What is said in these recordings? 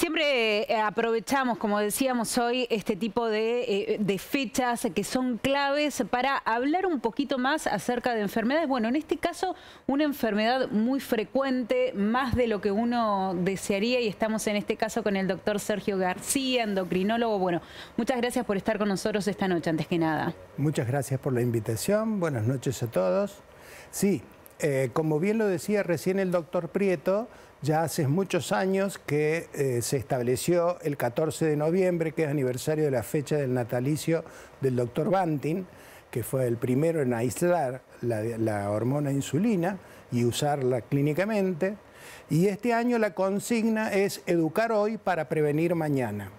Siempre eh, aprovechamos, como decíamos hoy, este tipo eh, de, fechas que son claves para hablar un poquito más acerca de enfermedades. Bueno, en este caso, una enfermedad muy frecuente, más de lo que uno desearía, y estamos en este caso con el doctor Sergio García, endocrinólogo. Bueno, muchas gracias por estar con nosotros esta noche, antes que nada. Muchas gracias por la invitación. Buenas noches a todos. Sí, eh, como bien lo decía recién el doctor Prieto, ya hace muchos años que eh, se estableció el 14 de noviembre, que es aniversario de la fecha del natalicio del doctor Banting, que fue el primero en aislar la, hormona insulina y usarla clínicamente. Y este año la consigna es educar hoy para prevenir mañana.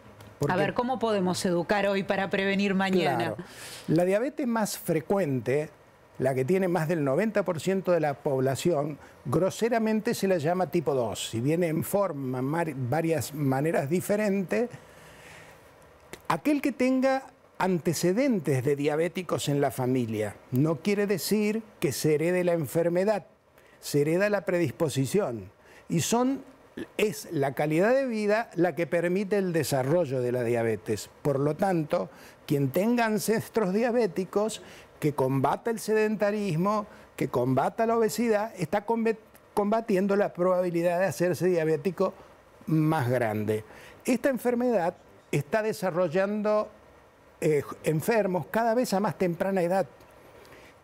a ver, ¿cómo podemos educar hoy para prevenir mañana? la diabetes más frecuente la que tiene más del 90% de la población, groseramente se la llama tipo 2. Si viene en forma, varias maneras diferentes, aquel que tenga antecedentes de diabéticos en la familia no quiere decir que se herede la enfermedad, se hereda la predisposición. Y son es la calidad de vida la que permite el desarrollo de la diabetes. Por lo tanto, quien tenga ancestros diabéticos que combata el sedentarismo, que combata la obesidad, está combatiendo la probabilidad de hacerse diabético más grande. Esta enfermedad está desarrollando eh, enfermos cada vez a más temprana edad.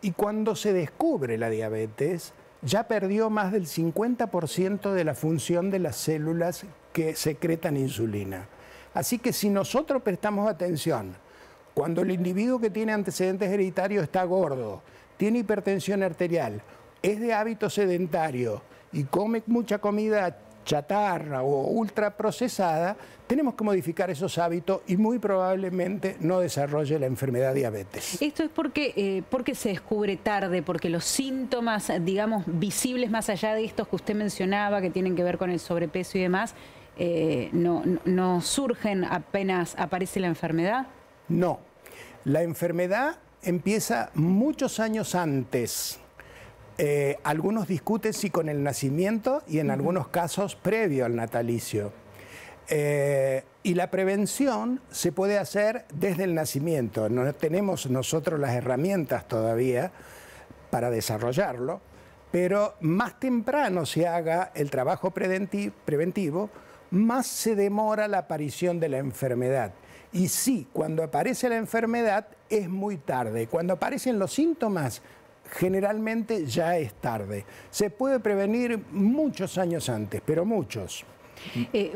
Y cuando se descubre la diabetes, ya perdió más del 50% de la función de las células que secretan insulina. Así que si nosotros prestamos atención cuando el individuo que tiene antecedentes hereditarios está gordo, tiene hipertensión arterial, es de hábito sedentario y come mucha comida chatarra o ultraprocesada, tenemos que modificar esos hábitos y muy probablemente no desarrolle la enfermedad diabetes. Esto es porque, eh, porque se descubre tarde, porque los síntomas, digamos, visibles más allá de estos que usted mencionaba, que tienen que ver con el sobrepeso y demás, eh, no, no surgen apenas aparece la enfermedad. No, la enfermedad empieza muchos años antes. Eh, algunos discuten si con el nacimiento y en algunos casos previo al natalicio. Eh, y la prevención se puede hacer desde el nacimiento. No tenemos nosotros las herramientas todavía para desarrollarlo, pero más temprano se haga el trabajo preventivo, más se demora la aparición de la enfermedad. Y sí, cuando aparece la enfermedad es muy tarde. Cuando aparecen los síntomas, generalmente ya es tarde. Se puede prevenir muchos años antes, pero muchos. Eh,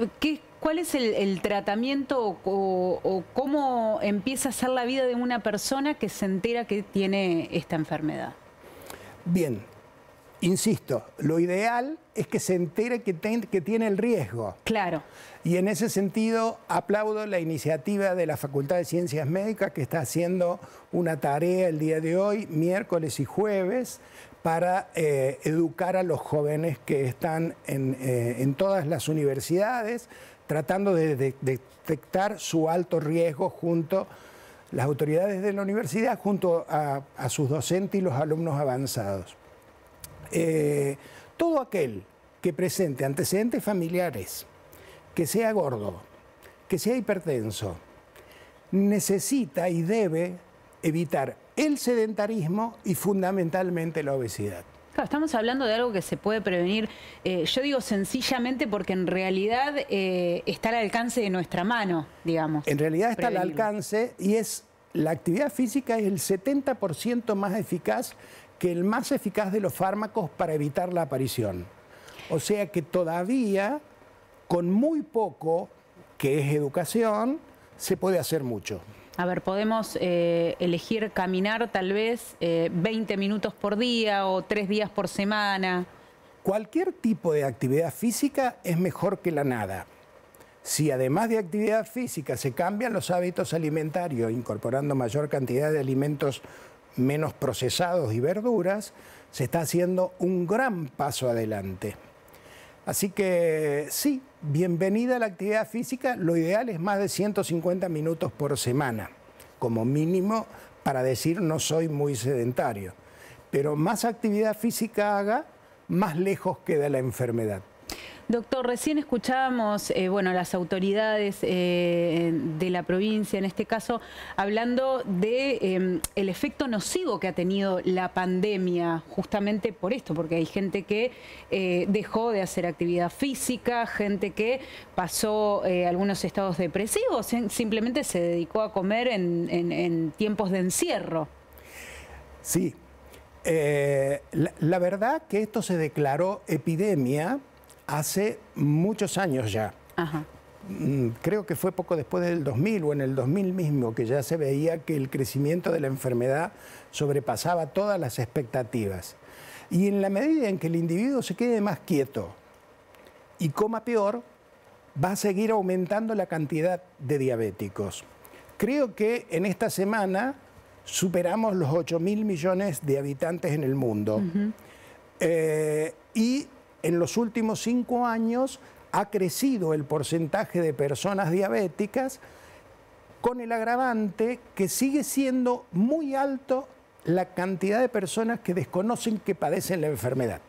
¿Cuál es el, tratamiento o, o, cómo empieza a ser la vida de una persona que se entera que tiene esta enfermedad? Bien, Insisto, lo ideal es que se entere que, tiene el riesgo. Claro. Y en ese sentido aplaudo la iniciativa de la Facultad de Ciencias Médicas que está haciendo una tarea el día de hoy, miércoles y jueves, para eh, educar a los jóvenes que están en, eh, todas las universidades, tratando de, detectar su alto riesgo junto las autoridades de la universidad junto a sus docentes y los alumnos avanzados. Eh, todo aquel que presente antecedentes familiares, que sea gordo, que sea hipertenso, necesita y debe evitar el sedentarismo y fundamentalmente la obesidad. estamos hablando de algo que se puede prevenir, eh, yo digo sencillamente porque en realidad eh, está al alcance de nuestra mano, digamos. En realidad está al alcance y es la actividad física es el 70% más eficaz que el más eficaz de los fármacos para evitar la aparición. O sea que todavía, con muy poco, que es educación, se puede hacer mucho. A ver, podemos eh, elegir caminar tal vez 20 eh, minutos por día o 3 días por semana. Cualquier tipo de actividad física es mejor que la nada. Si además de actividad física se cambian los hábitos alimentarios, incorporando mayor cantidad de alimentos menos procesados y verduras, se está haciendo un gran paso adelante. Así que sí, bienvenida a la actividad física, lo ideal es más de 150 minutos por semana, como mínimo para decir no soy muy sedentario. Pero más actividad física haga, más lejos queda la enfermedad. Doctor, recién escuchábamos, eh, bueno, las autoridades eh, de la provincia, en este caso, hablando del em, efecto nocivo que ha tenido la pandemia, justamente por esto, porque hay gente que eh, dejó de hacer actividad física, gente que pasó algunos estados depresivos, simplemente se dedicó a comer en, tiempos de encierro. Sí, la, verdad que esto se declaró epidemia hace muchos años ya. Mm, creo que fue poco después del 2000 o en el 2000 mismo que ya se veía que el crecimiento de la enfermedad sobrepasaba todas las expectativas. Y en la medida en que el individuo se quede más quieto y coma peor, va a seguir aumentando la cantidad de diabéticos. Creo que en esta semana superamos los 8 mil millones de habitantes en el mundo. Eh, y en los últimos cinco años ha crecido el porcentaje de personas diabéticas con el agravante que sigue siendo muy alto la cantidad de personas que desconocen que padecen la enfermedad.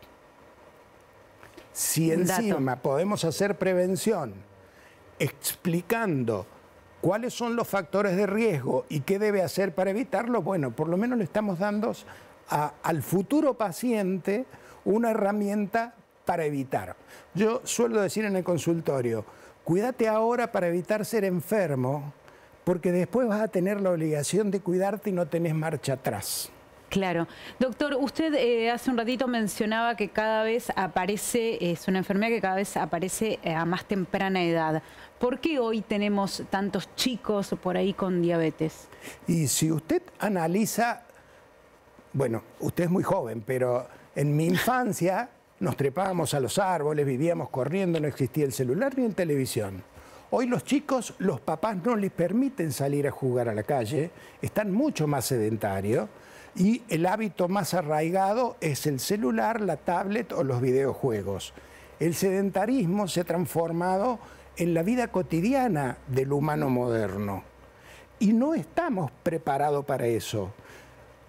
Si encima podemos hacer prevención explicando cuáles son los factores de riesgo y qué debe hacer para evitarlo, bueno, por lo menos le estamos dando al futuro paciente una herramienta para evitar. Yo suelo decir en el consultorio, cuídate ahora para evitar ser enfermo, porque después vas a tener la obligación de cuidarte y no tenés marcha atrás. Claro. Doctor, usted eh, hace un ratito mencionaba que cada vez aparece, es una enfermedad que cada vez aparece eh, a más temprana edad. ¿Por qué hoy tenemos tantos chicos por ahí con diabetes? Y si usted analiza, bueno, usted es muy joven, pero en mi infancia nos trepábamos a los árboles, vivíamos corriendo, no existía el celular ni en televisión. Hoy los chicos, los papás no les permiten salir a jugar a la calle, están mucho más sedentarios y el hábito más arraigado es el celular, la tablet o los videojuegos. El sedentarismo se ha transformado en la vida cotidiana del humano moderno y no estamos preparados para eso.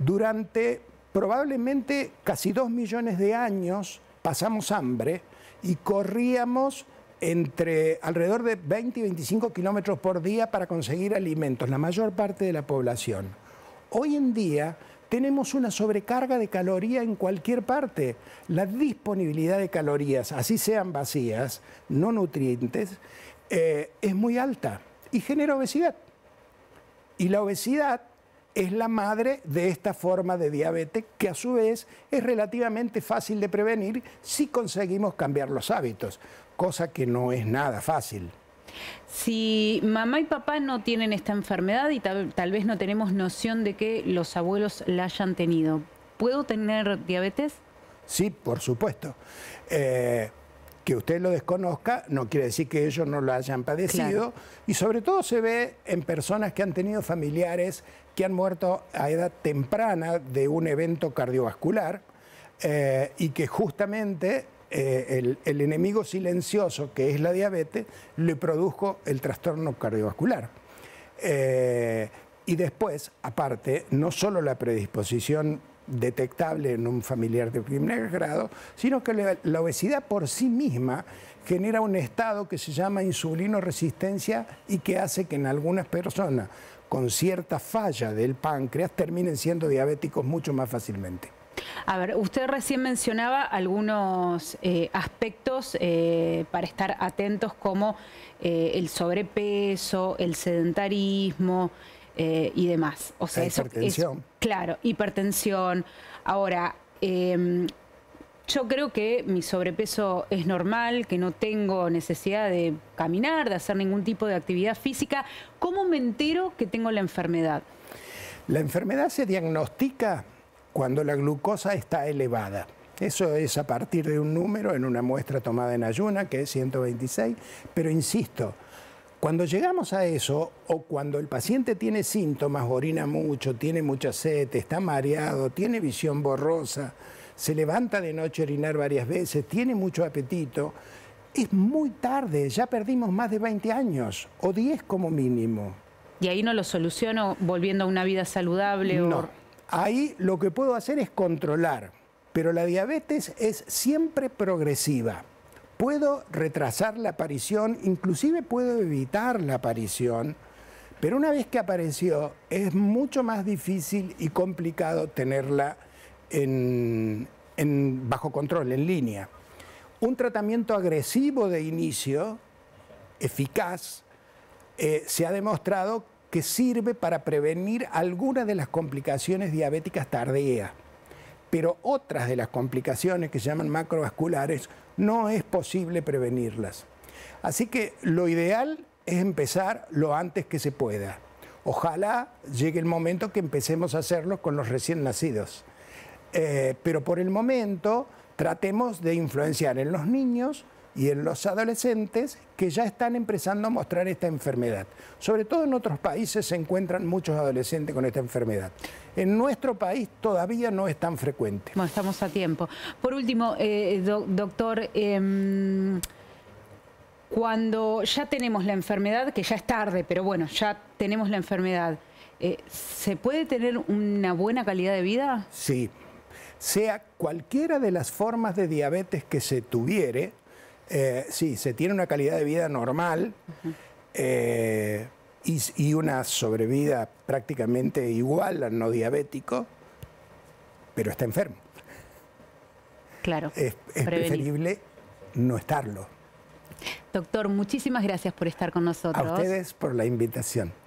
Durante probablemente casi dos millones de años, pasamos hambre y corríamos entre alrededor de 20 y 25 kilómetros por día para conseguir alimentos, la mayor parte de la población. Hoy en día tenemos una sobrecarga de caloría en cualquier parte. La disponibilidad de calorías, así sean vacías, no nutrientes, eh, es muy alta y genera obesidad. Y la obesidad es la madre de esta forma de diabetes que a su vez es relativamente fácil de prevenir si conseguimos cambiar los hábitos, cosa que no es nada fácil. Si mamá y papá no tienen esta enfermedad y tal, vez no tenemos noción de que los abuelos la hayan tenido, ¿puedo tener diabetes? Sí, por supuesto. Eh, que usted lo desconozca no quiere decir que ellos no lo hayan padecido y sobre todo se ve en personas que han tenido familiares que han muerto a edad temprana de un evento cardiovascular eh, y que justamente eh, el, enemigo silencioso que es la diabetes le produjo el trastorno cardiovascular. Eh, y después, aparte, no solo la predisposición detectable en un familiar de primer grado, sino que la obesidad por sí misma genera un estado que se llama insulinoresistencia y que hace que en algunas personas con cierta falla del páncreas terminen siendo diabéticos mucho más fácilmente. A ver, usted recién mencionaba algunos eh, aspectos eh, para estar atentos como eh, el sobrepeso, el sedentarismo, eh, y demás. O sea, hipertensión. claro, hipertensión. Ahora, em, yo creo que mi sobrepeso es normal, que no tengo necesidad de caminar, de hacer ningún tipo de actividad física. ¿Cómo me entero que tengo la enfermedad? La enfermedad se diagnostica cuando la glucosa está elevada. Eso es a partir de un número en una muestra tomada en ayuna, que es 126, pero insisto, cuando llegamos a eso, o cuando el paciente tiene síntomas, orina mucho, tiene mucha sed, está mareado, tiene visión borrosa, se levanta de noche a orinar varias veces, tiene mucho apetito, es muy tarde, ya perdimos más de 20 años, o 10 como mínimo. ¿Y ahí no lo soluciono volviendo a una vida saludable? ahí lo que puedo hacer es controlar, pero la diabetes es siempre progresiva puedo retrasar la aparición, inclusive puedo evitar la aparición, pero una vez que apareció es mucho más difícil y complicado tenerla bajo control, en línea. Un tratamiento agresivo de inicio, eficaz, eh, se ha demostrado que sirve para prevenir algunas de las complicaciones diabéticas tardías pero otras de las complicaciones que se llaman macrovasculares no es posible prevenirlas. Así que lo ideal es empezar lo antes que se pueda. Ojalá llegue el momento que empecemos a hacerlo con los recién nacidos. Eh, pero por el momento tratemos de influenciar en los niños y en los adolescentes que ya están empezando a mostrar esta enfermedad. Sobre todo en otros países se encuentran muchos adolescentes con esta enfermedad. En nuestro país todavía no es tan frecuente. Bueno, estamos a tiempo. Por último, eh, doctor... Em, cuando ya tenemos la enfermedad, que ya es tarde, pero bueno, ya tenemos la enfermedad, eh, ¿se puede tener una buena calidad de vida? Sí. Sea cualquiera de las formas de diabetes que se tuviere, eh, sí, se tiene una calidad de vida normal eh, y, una sobrevida prácticamente igual a no diabético, pero está enfermo. Claro. es preferible no estarlo. Doctor, muchísimas gracias por estar con nosotros. A ustedes por la invitación.